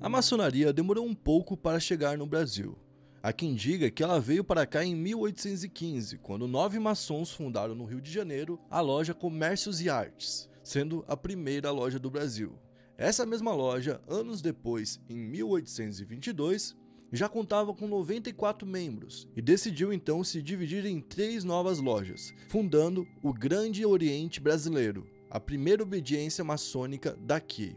A maçonaria demorou um pouco para chegar no Brasil. Há quem diga que ela veio para cá em 1815, quando nove maçons fundaram no Rio de Janeiro a loja Comércios e Artes, sendo a primeira loja do Brasil. Essa mesma loja, anos depois, em 1822, já contava com 94 membros e decidiu então se dividir em três novas lojas, fundando o Grande Oriente Brasileiro, a primeira obediência maçônica daqui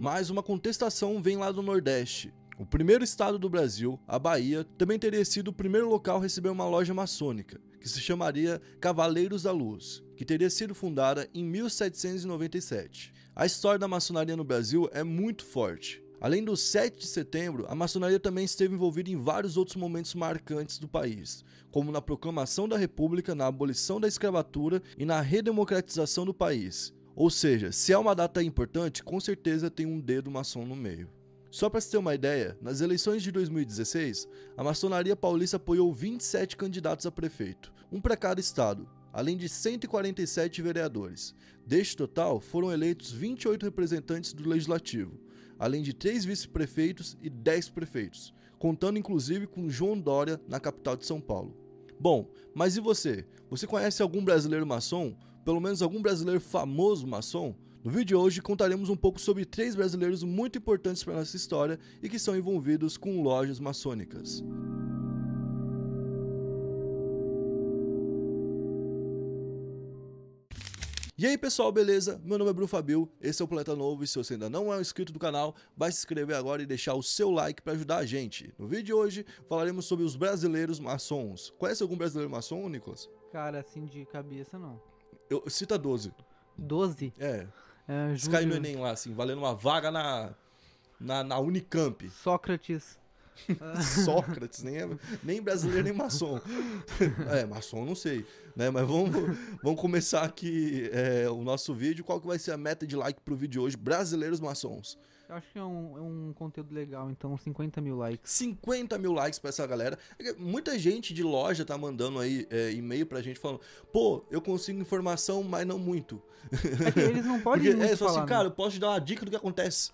mas uma contestação vem lá do Nordeste. O primeiro estado do Brasil, a Bahia, também teria sido o primeiro local a receber uma loja maçônica, que se chamaria Cavaleiros da Luz, que teria sido fundada em 1797. A história da maçonaria no Brasil é muito forte. Além do 7 de setembro, a maçonaria também esteve envolvida em vários outros momentos marcantes do país, como na proclamação da República, na abolição da escravatura e na redemocratização do país, ou seja, se é uma data importante, com certeza tem um dedo maçom no meio. Só para se ter uma ideia, nas eleições de 2016, a maçonaria paulista apoiou 27 candidatos a prefeito, um para cada estado, além de 147 vereadores. Deste total, foram eleitos 28 representantes do legislativo, além de 3 vice-prefeitos e 10 prefeitos, contando inclusive com João Dória na capital de São Paulo. Bom, mas e você? Você conhece algum brasileiro maçom? pelo menos algum brasileiro famoso maçom? No vídeo de hoje contaremos um pouco sobre três brasileiros muito importantes para nossa história e que são envolvidos com lojas maçônicas. E aí pessoal, beleza? Meu nome é Bruno Fabio, esse é o Planeta Novo e se você ainda não é um inscrito do canal, vai se inscrever agora e deixar o seu like para ajudar a gente. No vídeo de hoje falaremos sobre os brasileiros maçons. Conhece algum brasileiro maçom, Nicolas? Cara, assim de cabeça não. Eu, cita 12. 12? É. é Sky no Enem lá, assim, valendo uma vaga na, na, na Unicamp. Sócrates. Sócrates, nem, é, nem brasileiro, nem maçom. É, maçom não sei, né? Mas vamos, vamos começar aqui é, o nosso vídeo. Qual que vai ser a meta de like pro vídeo de hoje? Brasileiros maçons acho que é um, é um conteúdo legal, então 50 mil likes. 50 mil likes pra essa galera. É muita gente de loja tá mandando aí é, e-mail pra gente falando, pô, eu consigo informação, mas não muito. É que eles não podem Porque, muito É só assim, falar, assim, né? cara, eu posso te dar uma dica do que acontece.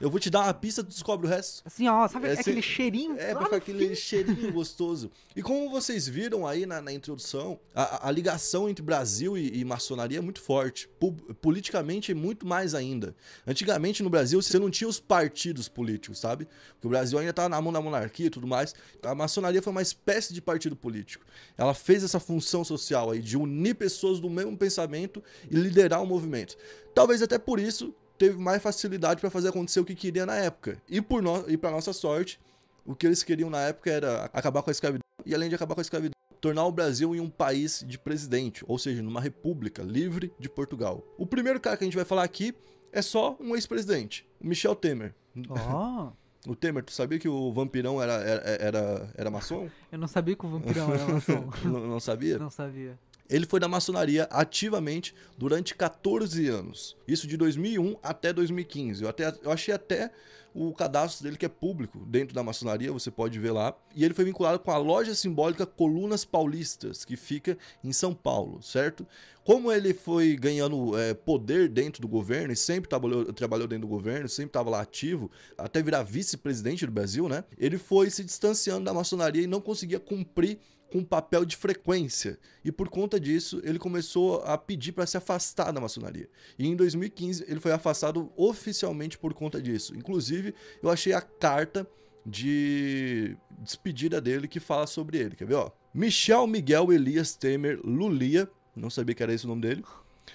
Eu vou te dar uma pista, tu descobre o resto. Assim, ó, sabe é, aquele cheirinho? É, fica aquele fim. cheirinho gostoso. E como vocês viram aí na, na introdução, a, a, ligação entre Brasil e, e maçonaria é muito forte. Po, politicamente, muito mais ainda. Antigamente, no Brasil, você não tinha os partidos políticos, sabe? Porque o Brasil ainda estava tá na mão da monarquia e tudo mais. A maçonaria foi uma espécie de partido político. Ela fez essa função social aí de unir pessoas do mesmo pensamento e liderar o um movimento. Talvez até por isso teve mais facilidade para fazer acontecer o que queria na época. E por no... e para nossa sorte, o que eles queriam na época era acabar com a escravidão e além de acabar com a escravidão, tornar o Brasil em um país de presidente, ou seja, numa república livre de Portugal. O primeiro cara que a gente vai falar aqui é só um ex-presidente, Michel Temer. Oh. O Temer, tu sabia que o vampirão era, era, era, era maçom? Eu não sabia que o vampirão era maçom. não, não sabia? Não sabia. Ele foi da maçonaria ativamente durante 14 anos. Isso de 2001 até 2015. Eu, até, eu achei até o cadastro dele que é público dentro da maçonaria, você pode ver lá. E ele foi vinculado com a loja simbólica Colunas Paulistas, que fica em São Paulo, certo? Como ele foi ganhando é, poder dentro do governo e sempre trabalhou, trabalhou dentro do governo, sempre estava lá ativo, até virar vice-presidente do Brasil, né? Ele foi se distanciando da maçonaria e não conseguia cumprir com papel de frequência. E por conta disso, ele começou a pedir para se afastar da maçonaria. E em 2015, ele foi afastado oficialmente por conta disso. Inclusive, eu achei a carta de despedida dele que fala sobre ele. Quer ver, ó? Michel Miguel Elias Temer Lulia, não sabia que era esse o nome dele,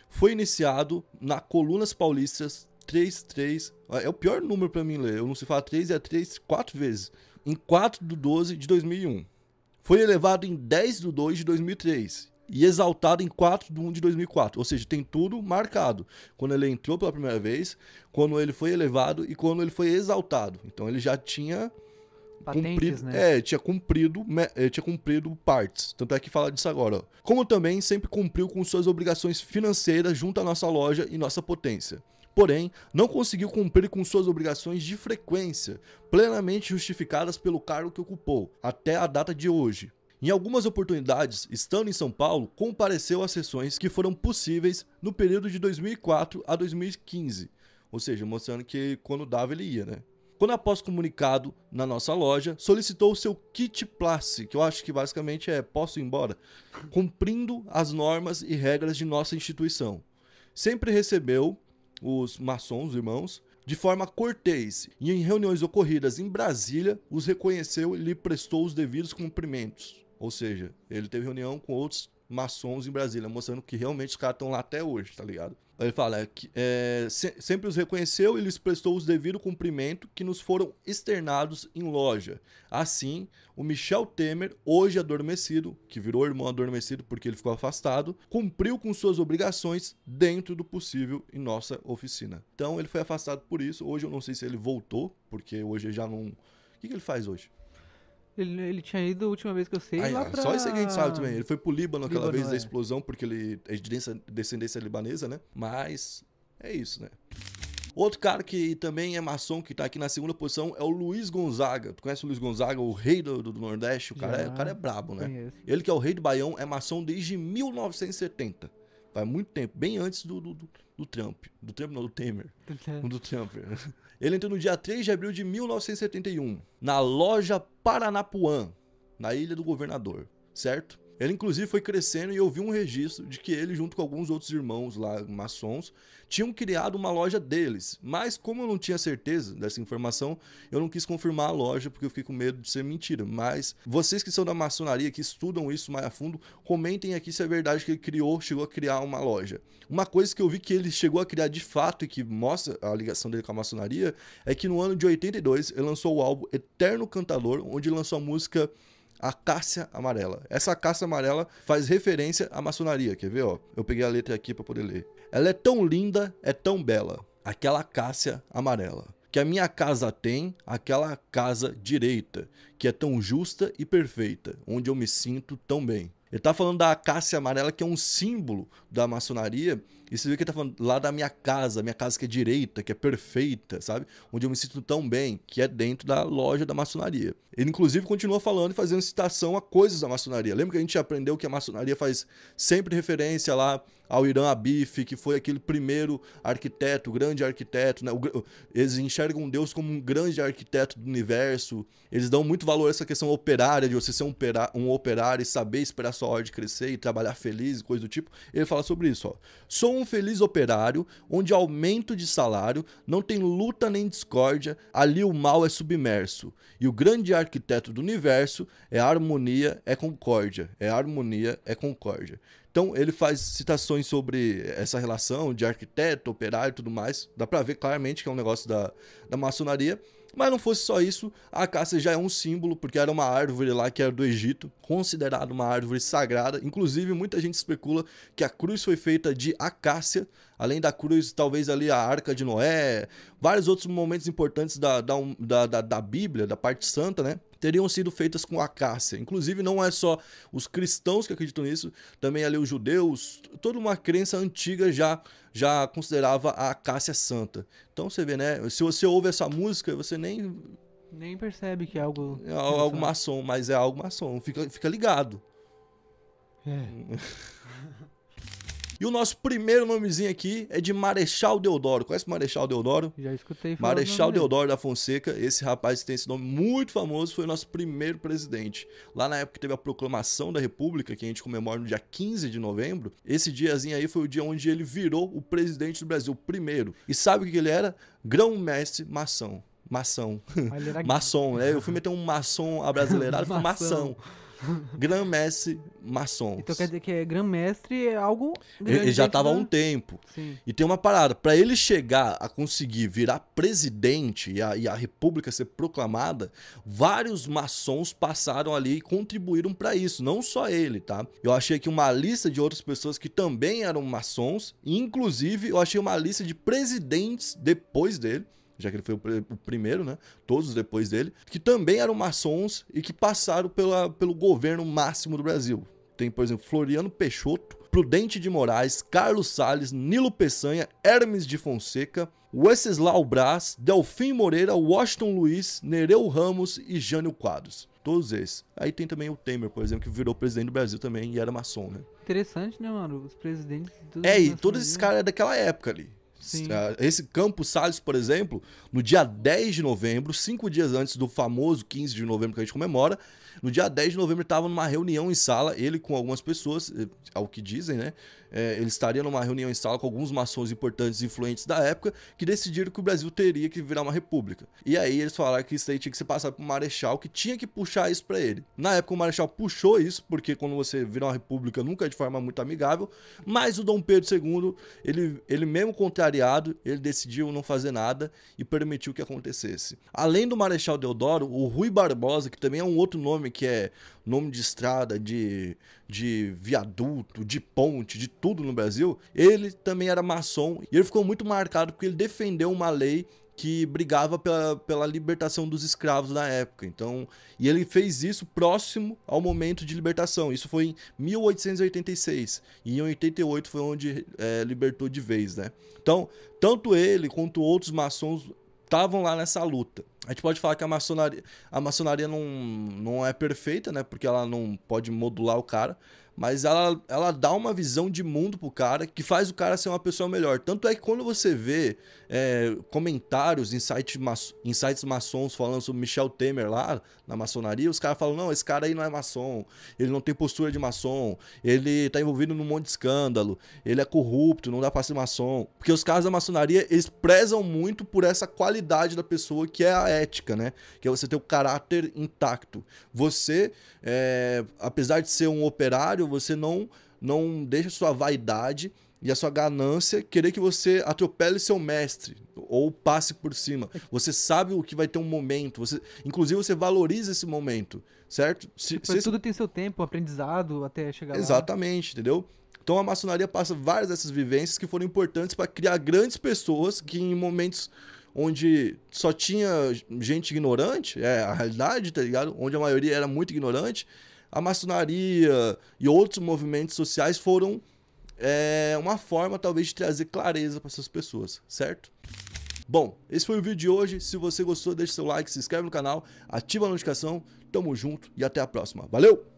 foi iniciado na Colunas Paulistas 33. É o pior número para mim ler. Eu não sei falar 3 é 3 quatro vezes. Em 4 de 12 de 2001. Foi elevado em 10 de 2 de 2003 e exaltado em 4 de 1 de 2004. Ou seja, tem tudo marcado. Quando ele entrou pela primeira vez, quando ele foi elevado e quando ele foi exaltado. Então ele já tinha Patentes, cumprido, né? É, tinha cumprido, eh, tinha cumprido partes. Tanto é que fala disso agora. Ó. Como também sempre cumpriu com suas obrigações financeiras junto à nossa loja e nossa potência porém não conseguiu cumprir com suas obrigações de frequência, plenamente justificadas pelo cargo que ocupou, até a data de hoje. Em algumas oportunidades, estando em São Paulo, compareceu às sessões que foram possíveis no período de 2004 a 2015, ou seja, mostrando que quando dava ele ia, né? Quando após comunicado na nossa loja, solicitou o seu kit place, que eu acho que basicamente é posso ir embora, cumprindo as normas e regras de nossa instituição. Sempre recebeu os maçons, os irmãos, de forma cortês e em reuniões ocorridas em Brasília, os reconheceu e lhe prestou os devidos cumprimentos. Ou seja, ele teve reunião com outros maçons em Brasília, mostrando que realmente os caras estão lá até hoje, tá ligado? Ele fala é, que é, se, sempre os reconheceu e lhes prestou os devido cumprimento que nos foram externados em loja. Assim, o Michel Temer, hoje adormecido, que virou irmão adormecido porque ele ficou afastado, cumpriu com suas obrigações dentro do possível em nossa oficina. Então ele foi afastado por isso. Hoje eu não sei se ele voltou, porque hoje já não. O que, que ele faz hoje? Ele, ele tinha ido a última vez que eu sei. lá pra... Só isso que a gente sabe também. Ele foi pro Líbano aquela vez é. da explosão, porque ele é de descendência libanesa, né? Mas é isso, né? Outro cara que também é maçom, que tá aqui na segunda posição, é o Luiz Gonzaga. Tu conhece o Luiz Gonzaga, o rei do, do Nordeste? O cara, é, o cara é brabo, né? Conheço. Ele que é o rei do Baião, é maçom desde 1970. Faz muito tempo, bem antes do, do, do, do Trump. Do Trump, não, do Temer. Do Trump. Do Trump. Ele entrou no dia 3 de abril de 1971, na loja Paranapuã, na Ilha do Governador, certo? Ele, inclusive, foi crescendo e eu vi um registro de que ele, junto com alguns outros irmãos lá, maçons, tinham criado uma loja deles. Mas, como eu não tinha certeza dessa informação, eu não quis confirmar a loja porque eu fiquei com medo de ser mentira. Mas, vocês que são da maçonaria, que estudam isso mais a fundo, comentem aqui se é verdade que ele criou, chegou a criar uma loja. Uma coisa que eu vi que ele chegou a criar de fato e que mostra a ligação dele com a maçonaria é que no ano de 82 ele lançou o álbum Eterno Cantador, onde lançou a música acácia amarela. Essa acácia amarela faz referência à maçonaria. Quer ver? Ó? Eu peguei a letra aqui para poder ler. Ela é tão linda, é tão bela. Aquela acácia amarela que a minha casa tem aquela casa direita, que é tão justa e perfeita, onde eu me sinto tão bem. Ele está falando da acácia amarela, que é um símbolo da maçonaria. E você vê que ele tá falando lá da minha casa, minha casa que é direita, que é perfeita, sabe? Onde eu me sinto tão bem, que é dentro da loja da maçonaria. Ele, inclusive, continua falando e fazendo citação a coisas da maçonaria. Lembra que a gente aprendeu que a maçonaria faz sempre referência lá ao Irã Abif, que foi aquele primeiro arquiteto, grande arquiteto, né? Eles enxergam Deus como um grande arquiteto do universo. Eles dão muito valor a essa questão operária, de você ser um operário, um operário e saber esperar sonho de crescer e trabalhar feliz e coisa do tipo, ele fala sobre isso. Ó. Sou um feliz operário, onde aumento de salário, não tem luta nem discórdia, ali o mal é submerso. E o grande arquiteto do universo é harmonia, é concórdia. É harmonia, é concórdia. Então ele faz citações sobre essa relação de arquiteto, operário e tudo mais. Dá para ver claramente que é um negócio da, da maçonaria. Mas não fosse só isso, a acácia já é um símbolo, porque era uma árvore lá que era do Egito, considerada uma árvore sagrada. Inclusive, muita gente especula que a cruz foi feita de acácia, além da cruz, talvez ali a Arca de Noé, vários outros momentos importantes da, da, da, da, da Bíblia, da parte santa, né? teriam sido feitas com acácia. Inclusive, não é só os cristãos que acreditam nisso, também ali os judeus, toda uma crença antiga já já considerava a acácia santa. Então você vê, né? Se você ouve essa música, você nem nem percebe que é algo é, é algo maçom, mas é algo maçom. Fica fica ligado. É. E o nosso primeiro nomezinho aqui é de Marechal Deodoro. Conhece o Marechal Deodoro? Já escutei. Marechal Deodoro da Fonseca. Esse rapaz que tem esse nome muito famoso foi o nosso primeiro presidente. Lá na época teve a proclamação da República, que a gente comemora no dia 15 de novembro. Esse diazinho aí foi o dia onde ele virou o presidente do Brasil, primeiro. E sabe o que ele era? Grão-mestre mação. Mação. Maçom, né? Eu fui meter um maçom abrasileirado, maçom. maçom. Gran Mestre maçons. Então quer dizer que é Gran Mestre é algo. Ele já estava há um tempo. Sim. E tem uma parada: para ele chegar a conseguir virar presidente e a, e a república ser proclamada, vários maçons passaram ali e contribuíram para isso. Não só ele, tá? Eu achei aqui uma lista de outras pessoas que também eram maçons. Inclusive, eu achei uma lista de presidentes depois dele já que ele foi o, primeiro, né? Todos depois dele, que também eram maçons e que passaram pela, pelo governo máximo do Brasil. Tem, por exemplo, Floriano Peixoto, Prudente de Moraes, Carlos Salles, Nilo Peçanha, Hermes de Fonseca, Wenceslau Brás, Delfim Moreira, Washington Luiz, Nereu Ramos e Jânio Quadros todos esses. Aí tem também o Temer, por exemplo, que virou presidente do Brasil também e era maçom, né? Interessante, né, mano? Os presidentes... É, e todos esses caras é daquela época ali. Sim. Ah, esse Campos Salles, por exemplo, no dia 10 de novembro, cinco dias antes do famoso 15 de novembro que a gente comemora, no dia 10 de novembro estava numa reunião em sala, ele com algumas pessoas, eh, ao que dizem, né? É, ele estaria numa reunião em sala com alguns maçons importantes e influentes da época que decidiram que o Brasil teria que virar uma república. E aí eles falaram que isso aí tinha que ser passado para o marechal, que tinha que puxar isso para ele. Na época o marechal puxou isso, porque quando você vira uma república nunca é de forma muito amigável, mas o Dom Pedro II, ele, ele mesmo contrário contrariado, ele decidiu não fazer nada e permitiu que acontecesse. Além do Marechal Deodoro, o Rui Barbosa, que também é um outro nome que é nome de estrada, de, de viaduto, de ponte, de tudo no Brasil, ele também era maçom e ele ficou muito marcado porque ele defendeu uma lei que brigava pela, pela libertação dos escravos na época. Então, e ele fez isso próximo ao momento de libertação. Isso foi em 1886 e em 88 foi onde é, libertou de vez, né? Então, tanto ele quanto outros maçons estavam lá nessa luta. A gente pode falar que a maçonaria, a maçonaria não, não é perfeita, né? Porque ela não pode modular o cara, mas ela, ela dá uma visão de mundo pro cara que faz o cara ser uma pessoa melhor. Tanto é que quando você vê é, comentários em sites, em sites maçons falando sobre Michel Temer lá na maçonaria, os caras falam: não, esse cara aí não é maçom, ele não tem postura de maçom, ele tá envolvido num monte de escândalo, ele é corrupto, não dá pra ser maçom. Porque os caras da maçonaria, eles prezam muito por essa qualidade da pessoa que é a ética, né? Que é você ter o caráter intacto. Você, é, apesar de ser um operário, você não, não deixa sua vaidade e a sua ganância querer que você atropele seu mestre ou passe por cima. Você sabe o que vai ter um momento, você, inclusive você valoriza esse momento, certo? Se, tipo, se tudo tem seu tempo, aprendizado até chegar Exatamente, lá. entendeu? Então a maçonaria passa várias dessas vivências que foram importantes para criar grandes pessoas que em momentos onde só tinha gente ignorante, é a realidade, tá ligado? Onde a maioria era muito ignorante, a maçonaria e outros movimentos sociais foram é, uma forma talvez de trazer clareza para essas pessoas, certo? Bom, esse foi o vídeo de hoje. Se você gostou, deixe seu like, se inscreve no canal, ativa a notificação. Tamo junto e até a próxima. Valeu!